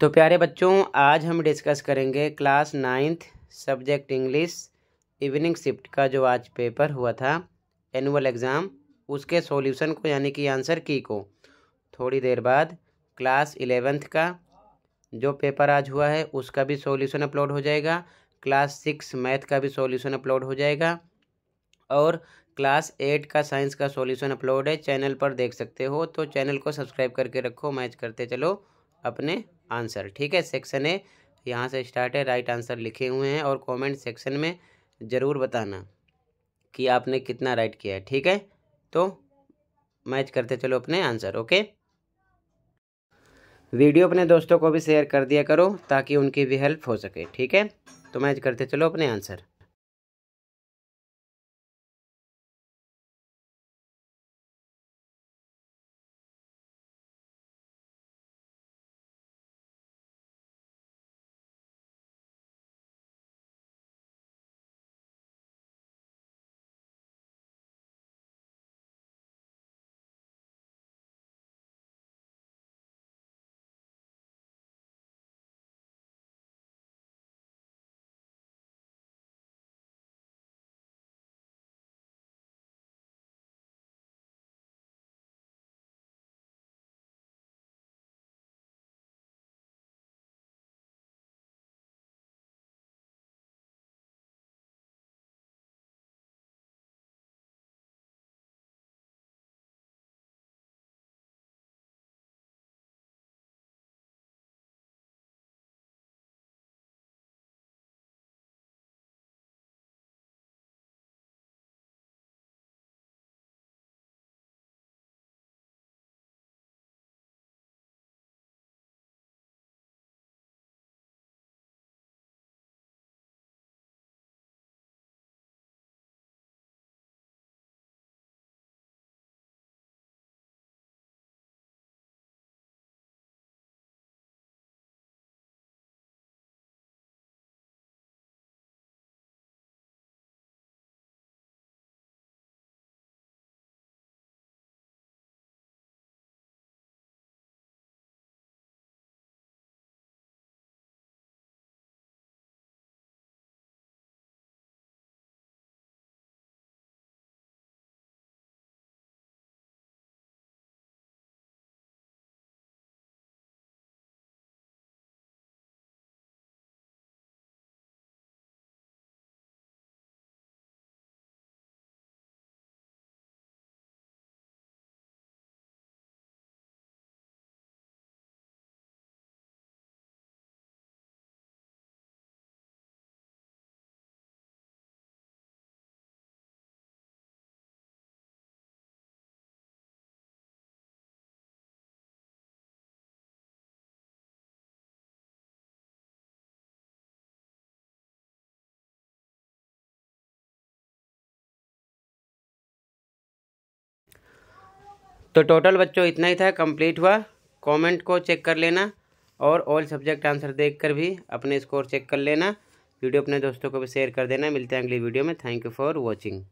तो प्यारे बच्चों आज हम डिस्कस करेंगे class ninth subject English evening shift का जो आज पेपर हुआ था एनुअल एग्ज़ाम उसके सॉल्यूशन को यानी कि आंसर की को थोड़ी देर बाद क्लास इलेवेंथ का जो पेपर आज हुआ है उसका भी सॉल्यूशन अपलोड हो जाएगा क्लास सिक्स मैथ का भी सॉल्यूशन अपलोड हो जाएगा और क्लास एट का साइंस का सॉल्यूशन अपलोड है चैनल पर देख सकते हो तो चैनल को सब्सक्राइब करके रखो मैच करते चलो अपने आंसर ठीक है सेक्शन ए यहाँ से स्टार्ट है राइट आंसर लिखे हुए हैं और कमेंट सेक्शन में ज़रूर बताना कि आपने कितना राइट किया है ठीक है तो मैच करते चलो अपने आंसर ओके वीडियो अपने दोस्तों को भी शेयर कर दिया करो ताकि उनकी भी हेल्प हो सके ठीक है तो मैच करते चलो अपने आंसर तो टोटल बच्चों इतना ही था कंप्लीट हुआ कमेंट को चेक कर लेना और ऑल सब्जेक्ट आंसर देखकर भी अपने स्कोर चेक कर लेना वीडियो अपने दोस्तों को भी शेयर कर देना मिलते हैं अगली वीडियो में थैंक यू फॉर वॉचिंग